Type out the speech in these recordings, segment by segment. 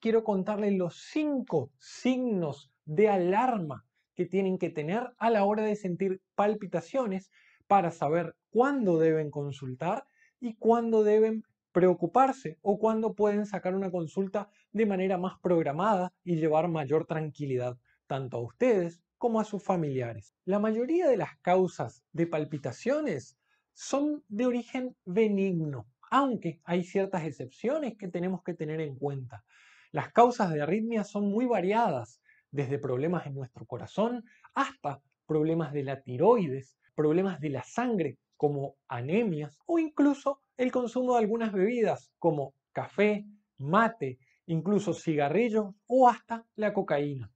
quiero contarles los cinco signos de alarma que tienen que tener a la hora de sentir palpitaciones para saber cuándo deben consultar y cuándo deben preocuparse o cuándo pueden sacar una consulta de manera más programada y llevar mayor tranquilidad tanto a ustedes como a sus familiares. La mayoría de las causas de palpitaciones son de origen benigno, aunque hay ciertas excepciones que tenemos que tener en cuenta. Las causas de arritmia son muy variadas, desde problemas en nuestro corazón hasta problemas de la tiroides, problemas de la sangre como anemias o incluso el consumo de algunas bebidas como café, mate, incluso cigarrillo o hasta la cocaína.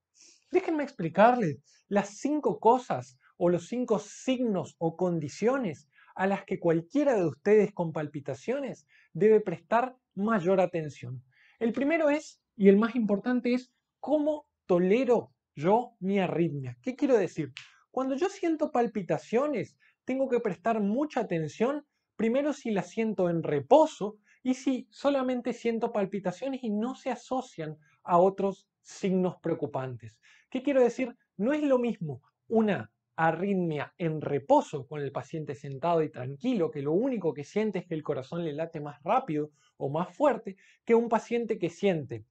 Déjenme explicarles las cinco cosas o los cinco signos o condiciones a las que cualquiera de ustedes con palpitaciones debe prestar mayor atención. El primero es, y el más importante es, ¿cómo tolero yo mi arritmia? ¿Qué quiero decir? Cuando yo siento palpitaciones, tengo que prestar mucha atención, primero si las siento en reposo y si solamente siento palpitaciones y no se asocian a otros signos preocupantes. ¿Qué quiero decir? No es lo mismo una arritmia en reposo con el paciente sentado y tranquilo, que lo único que siente es que el corazón le late más rápido o más fuerte que un paciente que siente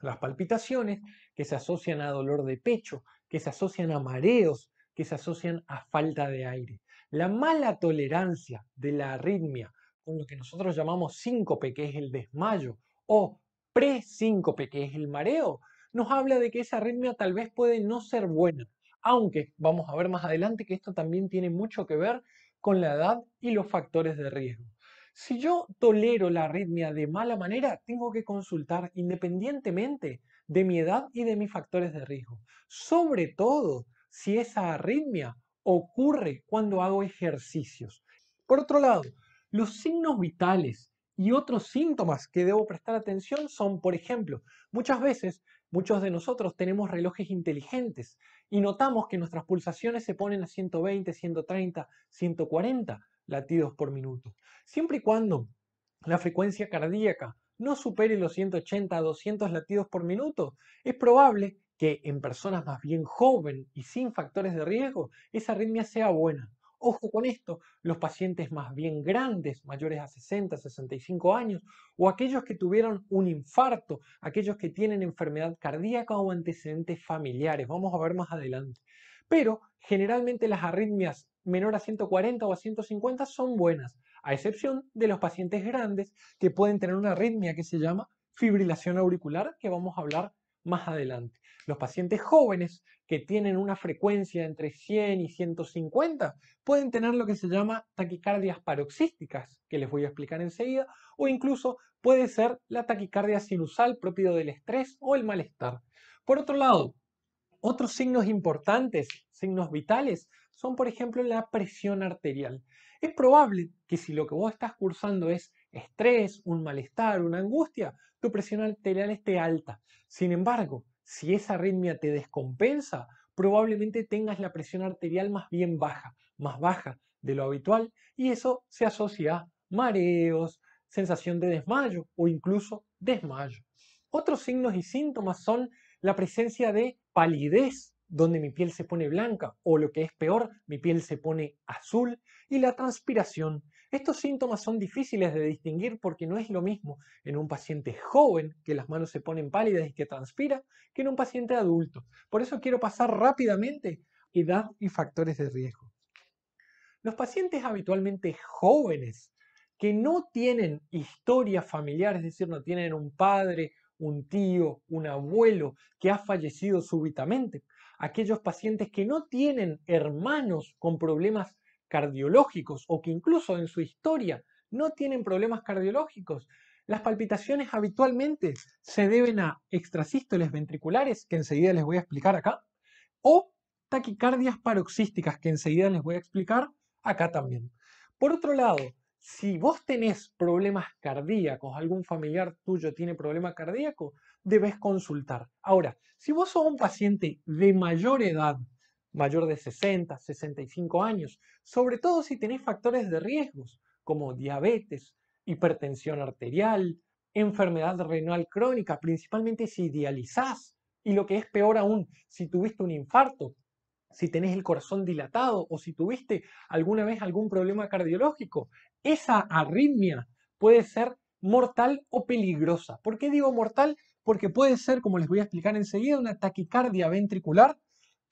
las palpitaciones, que se asocian a dolor de pecho, que se asocian a mareos, que se asocian a falta de aire. La mala tolerancia de la arritmia con lo que nosotros llamamos síncope, que es el desmayo, o presíncope, que es el mareo, nos habla de que esa arritmia tal vez puede no ser buena aunque vamos a ver más adelante que esto también tiene mucho que ver con la edad y los factores de riesgo. Si yo tolero la arritmia de mala manera, tengo que consultar independientemente de mi edad y de mis factores de riesgo. Sobre todo si esa arritmia ocurre cuando hago ejercicios. Por otro lado, los signos vitales y otros síntomas que debo prestar atención son, por ejemplo, muchas veces Muchos de nosotros tenemos relojes inteligentes y notamos que nuestras pulsaciones se ponen a 120, 130, 140 latidos por minuto, siempre y cuando la frecuencia cardíaca no supere los 180 a 200 latidos por minuto, es probable que en personas más bien joven y sin factores de riesgo, esa arritmia sea buena. Ojo con esto, los pacientes más bien grandes, mayores a 60, 65 años, o aquellos que tuvieron un infarto, aquellos que tienen enfermedad cardíaca o antecedentes familiares. Vamos a ver más adelante. Pero generalmente las arritmias menor a 140 o a 150 son buenas, a excepción de los pacientes grandes que pueden tener una arritmia que se llama fibrilación auricular, que vamos a hablar más adelante. Los pacientes jóvenes que tienen una frecuencia entre 100 y 150 pueden tener lo que se llama taquicardias paroxísticas, que les voy a explicar enseguida, o incluso puede ser la taquicardia sinusal propio del estrés o el malestar. Por otro lado, otros signos importantes, signos vitales, son por ejemplo la presión arterial. Es probable que si lo que vos estás cursando es estrés, un malestar, una angustia, tu presión arterial esté alta. Sin embargo, si esa arritmia te descompensa, probablemente tengas la presión arterial más bien baja, más baja de lo habitual, y eso se asocia a mareos, sensación de desmayo o incluso desmayo. Otros signos y síntomas son la presencia de palidez, donde mi piel se pone blanca o lo que es peor, mi piel se pone azul, y la transpiración, estos síntomas son difíciles de distinguir porque no es lo mismo en un paciente joven que las manos se ponen pálidas y que transpira que en un paciente adulto. Por eso quiero pasar rápidamente edad y factores de riesgo. Los pacientes habitualmente jóvenes que no tienen historia familiar, es decir, no tienen un padre, un tío, un abuelo que ha fallecido súbitamente, aquellos pacientes que no tienen hermanos con problemas cardiológicos o que incluso en su historia no tienen problemas cardiológicos. Las palpitaciones habitualmente se deben a extrasístoles ventriculares, que enseguida les voy a explicar acá, o taquicardias paroxísticas, que enseguida les voy a explicar acá también. Por otro lado, si vos tenés problemas cardíacos, algún familiar tuyo tiene problema cardíaco, debes consultar. Ahora, si vos sos un paciente de mayor edad mayor de 60, 65 años, sobre todo si tenés factores de riesgos como diabetes, hipertensión arterial, enfermedad renal crónica, principalmente si dializás y lo que es peor aún, si tuviste un infarto, si tenés el corazón dilatado o si tuviste alguna vez algún problema cardiológico, esa arritmia puede ser mortal o peligrosa. ¿Por qué digo mortal? Porque puede ser, como les voy a explicar enseguida, una taquicardia ventricular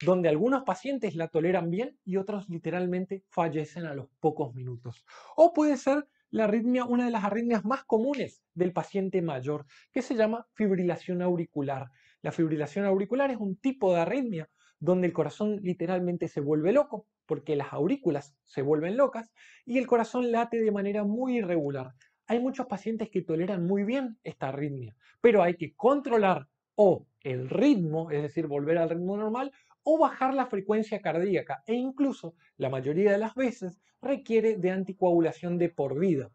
donde algunos pacientes la toleran bien y otros literalmente fallecen a los pocos minutos. O puede ser la arritmia, una de las arritmias más comunes del paciente mayor, que se llama fibrilación auricular. La fibrilación auricular es un tipo de arritmia donde el corazón literalmente se vuelve loco, porque las aurículas se vuelven locas y el corazón late de manera muy irregular. Hay muchos pacientes que toleran muy bien esta arritmia, pero hay que controlar o el ritmo, es decir, volver al ritmo normal, o bajar la frecuencia cardíaca e incluso, la mayoría de las veces, requiere de anticoagulación de por vida,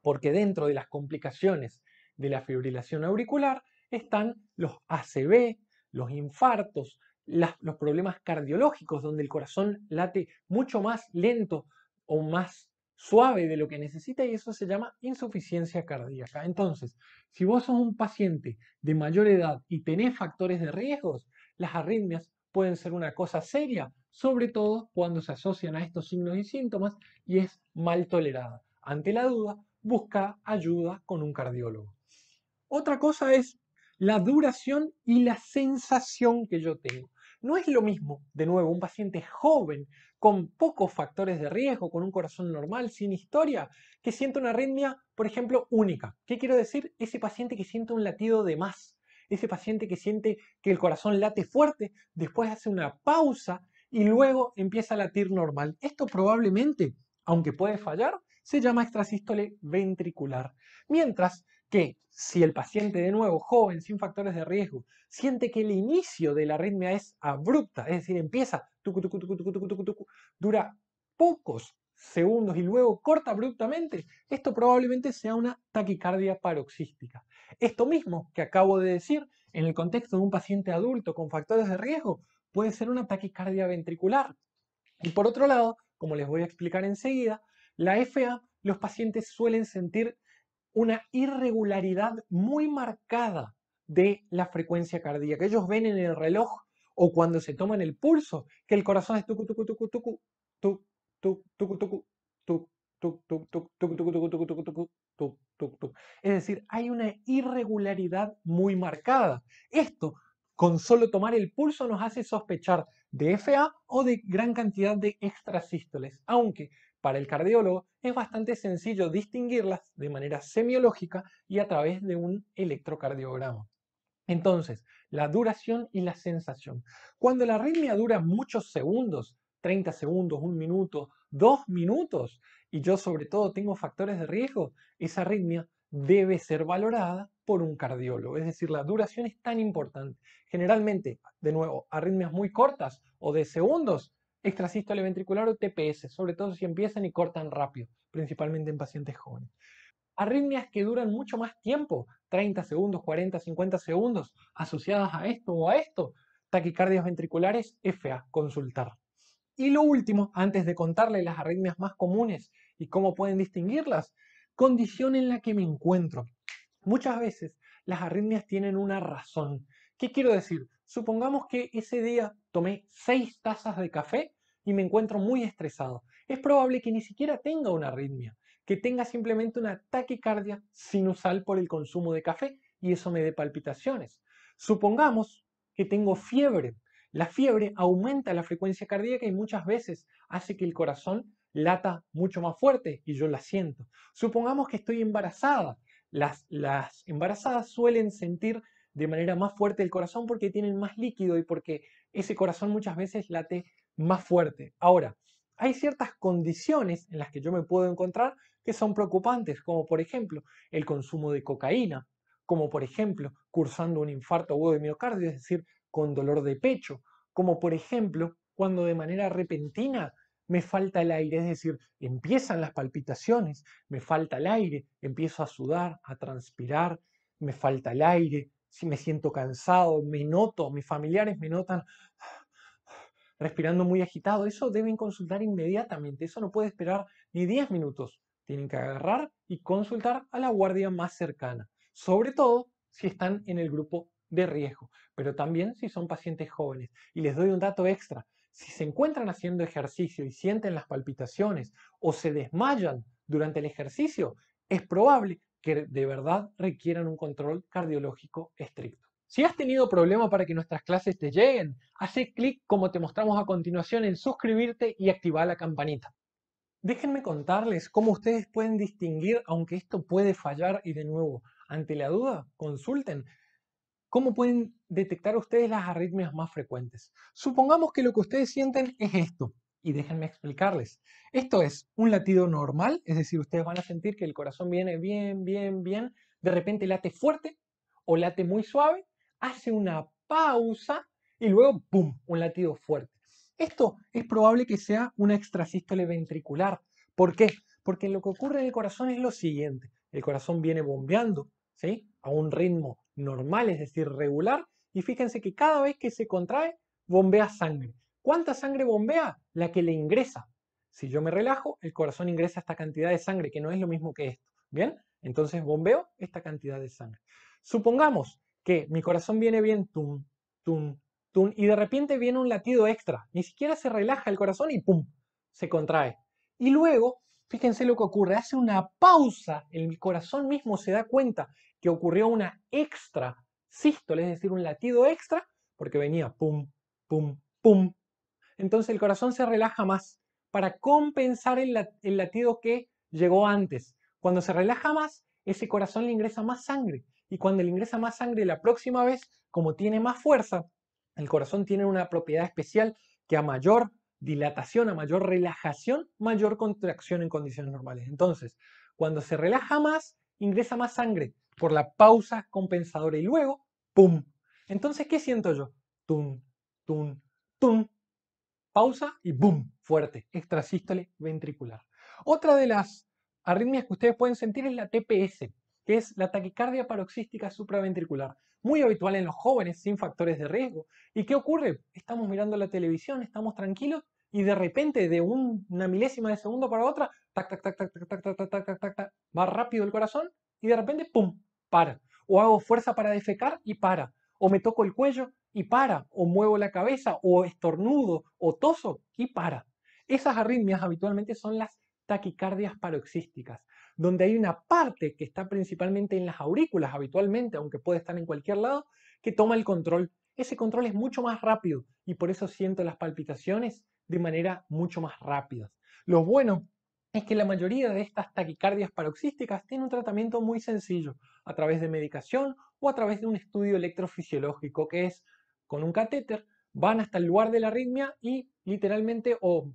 porque dentro de las complicaciones de la fibrilación auricular están los ACV, los infartos, los problemas cardiológicos, donde el corazón late mucho más lento o más suave de lo que necesita y eso se llama insuficiencia cardíaca. Entonces, si vos sos un paciente de mayor edad y tenés factores de riesgos, las arritmias pueden ser una cosa seria, sobre todo cuando se asocian a estos signos y síntomas y es mal tolerada. Ante la duda, busca ayuda con un cardiólogo. Otra cosa es la duración y la sensación que yo tengo. No es lo mismo, de nuevo, un paciente joven, con pocos factores de riesgo, con un corazón normal, sin historia, que siente una arritmia, por ejemplo, única. ¿Qué quiero decir? Ese paciente que siente un latido de más, ese paciente que siente que el corazón late fuerte, después hace una pausa y luego empieza a latir normal. Esto probablemente, aunque puede fallar, se llama extrasístole ventricular. Mientras que si el paciente de nuevo, joven, sin factores de riesgo, siente que el inicio de la arritmia es abrupta, es decir, empieza, dura pocos segundos y luego corta abruptamente, esto probablemente sea una taquicardia paroxística. Esto mismo que acabo de decir, en el contexto de un paciente adulto con factores de riesgo, puede ser una taquicardia ventricular. Y por otro lado, como les voy a explicar enseguida, la FA, los pacientes suelen sentir una irregularidad muy marcada de la frecuencia cardíaca. Ellos ven en el reloj o cuando se toman el pulso que el corazón es tucu tucu tucu tucu tucu tucu tucu tucu tucu es decir, hay una irregularidad muy marcada. Esto, con solo tomar el pulso, nos hace sospechar de FA o de gran cantidad de extrasístoles, aunque para el cardiólogo es bastante sencillo distinguirlas de manera semiológica y a través de un electrocardiograma. Entonces, la duración y la sensación. Cuando la arritmia dura muchos segundos, 30 segundos, un minuto, dos minutos, y yo sobre todo tengo factores de riesgo, esa arritmia debe ser valorada por un cardiólogo. Es decir, la duración es tan importante. Generalmente, de nuevo, arritmias muy cortas o de segundos, extrasístole ventricular o TPS, sobre todo si empiezan y cortan rápido, principalmente en pacientes jóvenes. Arritmias que duran mucho más tiempo, 30 segundos, 40, 50 segundos, asociadas a esto o a esto, taquicardias ventriculares, FA, consultar. Y lo último, antes de contarle las arritmias más comunes ¿Y cómo pueden distinguirlas? Condición en la que me encuentro. Muchas veces las arritmias tienen una razón. ¿Qué quiero decir? Supongamos que ese día tomé seis tazas de café y me encuentro muy estresado. Es probable que ni siquiera tenga una arritmia, que tenga simplemente una taquicardia sinusal por el consumo de café y eso me dé palpitaciones. Supongamos que tengo fiebre. La fiebre aumenta la frecuencia cardíaca y muchas veces hace que el corazón lata mucho más fuerte y yo la siento. Supongamos que estoy embarazada. Las, las embarazadas suelen sentir de manera más fuerte el corazón porque tienen más líquido y porque ese corazón muchas veces late más fuerte. Ahora, hay ciertas condiciones en las que yo me puedo encontrar que son preocupantes, como por ejemplo el consumo de cocaína, como por ejemplo cursando un infarto agudo de miocardio, es decir, con dolor de pecho, como por ejemplo cuando de manera repentina me falta el aire, es decir, empiezan las palpitaciones, me falta el aire, empiezo a sudar, a transpirar, me falta el aire, si me siento cansado, me noto, mis familiares me notan respirando muy agitado, eso deben consultar inmediatamente, eso no puede esperar ni 10 minutos, tienen que agarrar y consultar a la guardia más cercana, sobre todo si están en el grupo de riesgo, pero también si son pacientes jóvenes. Y les doy un dato extra, si se encuentran haciendo ejercicio y sienten las palpitaciones o se desmayan durante el ejercicio, es probable que de verdad requieran un control cardiológico estricto. Si has tenido problema para que nuestras clases te lleguen, hace clic como te mostramos a continuación en suscribirte y activar la campanita. Déjenme contarles cómo ustedes pueden distinguir, aunque esto puede fallar y de nuevo, ante la duda, consulten ¿Cómo pueden detectar ustedes las arritmias más frecuentes? Supongamos que lo que ustedes sienten es esto, y déjenme explicarles. Esto es un latido normal, es decir, ustedes van a sentir que el corazón viene bien, bien, bien, de repente late fuerte o late muy suave, hace una pausa y luego, ¡pum!, un latido fuerte. Esto es probable que sea una extrasístole ventricular. ¿Por qué? Porque lo que ocurre en el corazón es lo siguiente. El corazón viene bombeando ¿sí? a un ritmo normal, es decir, regular, y fíjense que cada vez que se contrae, bombea sangre. ¿Cuánta sangre bombea? La que le ingresa. Si yo me relajo, el corazón ingresa esta cantidad de sangre, que no es lo mismo que esto. ¿Bien? Entonces bombeo esta cantidad de sangre. Supongamos que mi corazón viene bien, tum, tum, tum, y de repente viene un latido extra. Ni siquiera se relaja el corazón y pum, se contrae. Y luego Fíjense lo que ocurre, hace una pausa, el corazón mismo se da cuenta que ocurrió una extra sístole, es decir, un latido extra, porque venía pum, pum, pum. Entonces el corazón se relaja más para compensar el, el latido que llegó antes. Cuando se relaja más, ese corazón le ingresa más sangre. Y cuando le ingresa más sangre la próxima vez, como tiene más fuerza, el corazón tiene una propiedad especial que a mayor dilatación, a mayor relajación, mayor contracción en condiciones normales. Entonces, cuando se relaja más, ingresa más sangre por la pausa compensadora y luego, ¡pum! Entonces, ¿qué siento yo? Tum, tum, tum. Pausa y ¡boom! Fuerte, extrasístole ventricular. Otra de las arritmias que ustedes pueden sentir es la TPS, que es la taquicardia paroxística supraventricular, muy habitual en los jóvenes sin factores de riesgo. ¿Y qué ocurre? Estamos mirando la televisión, estamos tranquilos y de repente de una milésima de segundo para otra, tac, tac, tac, tac, tac, tac, tac, tac, tac, tac, va rápido el corazón y de repente, ¡pum!, para. O hago fuerza para defecar y para. O me toco el cuello y para. O muevo la cabeza, o estornudo, o toso y para. Esas arritmias habitualmente son las taquicardias paroxísticas donde hay una parte que está principalmente en las aurículas habitualmente, aunque puede estar en cualquier lado, que toma el control. Ese control es mucho más rápido y por eso siento las palpitaciones de manera mucho más rápida. Lo bueno es que la mayoría de estas taquicardias paroxísticas tienen un tratamiento muy sencillo, a través de medicación o a través de un estudio electrofisiológico, que es con un catéter, van hasta el lugar de la arritmia y literalmente o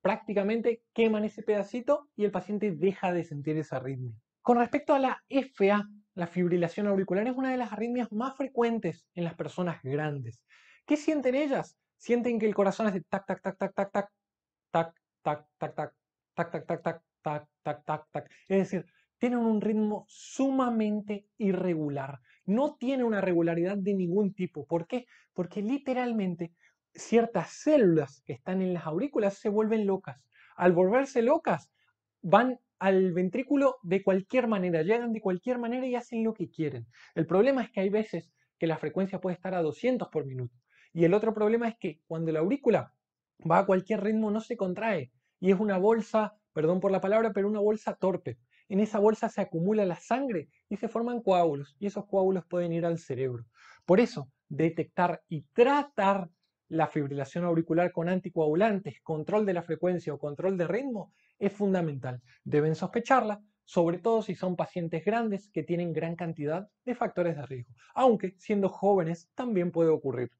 prácticamente queman ese pedacito y el paciente deja de sentir esa arritmia. Con respecto a la FA, la fibrilación auricular es una de las arritmias más frecuentes en las personas grandes. ¿Qué sienten ellas? Sienten que el corazón hace tac tac tac tac tac tac tac tac tac tac tac tac tac tac tac tac tac tac. Es decir, tienen un ritmo sumamente irregular. No tiene una regularidad de ningún tipo. ¿Por qué? Porque literalmente ciertas células que están en las aurículas se vuelven locas. Al volverse locas, van al ventrículo de cualquier manera, llegan de cualquier manera y hacen lo que quieren. El problema es que hay veces que la frecuencia puede estar a 200 por minuto. Y el otro problema es que cuando la aurícula va a cualquier ritmo no se contrae y es una bolsa, perdón por la palabra, pero una bolsa torpe. En esa bolsa se acumula la sangre y se forman coágulos y esos coágulos pueden ir al cerebro. Por eso, detectar y tratar la fibrilación auricular con anticoagulantes, control de la frecuencia o control de ritmo, es fundamental. Deben sospecharla, sobre todo si son pacientes grandes que tienen gran cantidad de factores de riesgo, aunque siendo jóvenes también puede ocurrir.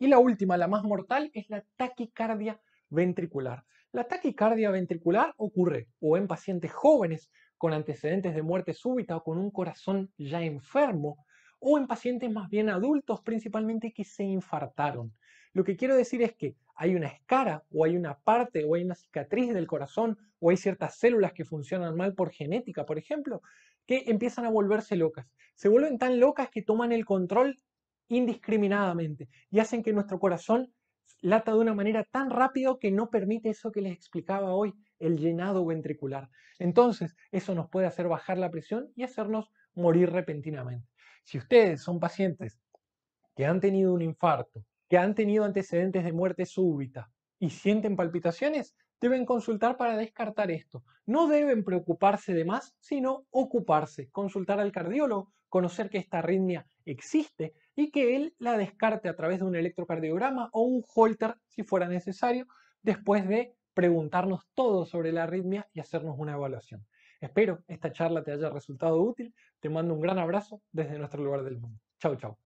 Y la última, la más mortal, es la taquicardia ventricular. La taquicardia ventricular ocurre o en pacientes jóvenes con antecedentes de muerte súbita o con un corazón ya enfermo, o en pacientes más bien adultos, principalmente que se infartaron. Lo que quiero decir es que hay una escara o hay una parte o hay una cicatriz del corazón o hay ciertas células que funcionan mal por genética, por ejemplo, que empiezan a volverse locas. Se vuelven tan locas que toman el control indiscriminadamente y hacen que nuestro corazón lata de una manera tan rápido que no permite eso que les explicaba hoy, el llenado ventricular. Entonces, eso nos puede hacer bajar la presión y hacernos morir repentinamente. Si ustedes son pacientes que han tenido un infarto que han tenido antecedentes de muerte súbita y sienten palpitaciones, deben consultar para descartar esto. No deben preocuparse de más, sino ocuparse, consultar al cardiólogo, conocer que esta arritmia existe y que él la descarte a través de un electrocardiograma o un holter si fuera necesario, después de preguntarnos todo sobre la arritmia y hacernos una evaluación. Espero esta charla te haya resultado útil. Te mando un gran abrazo desde nuestro lugar del mundo. Chao, chao.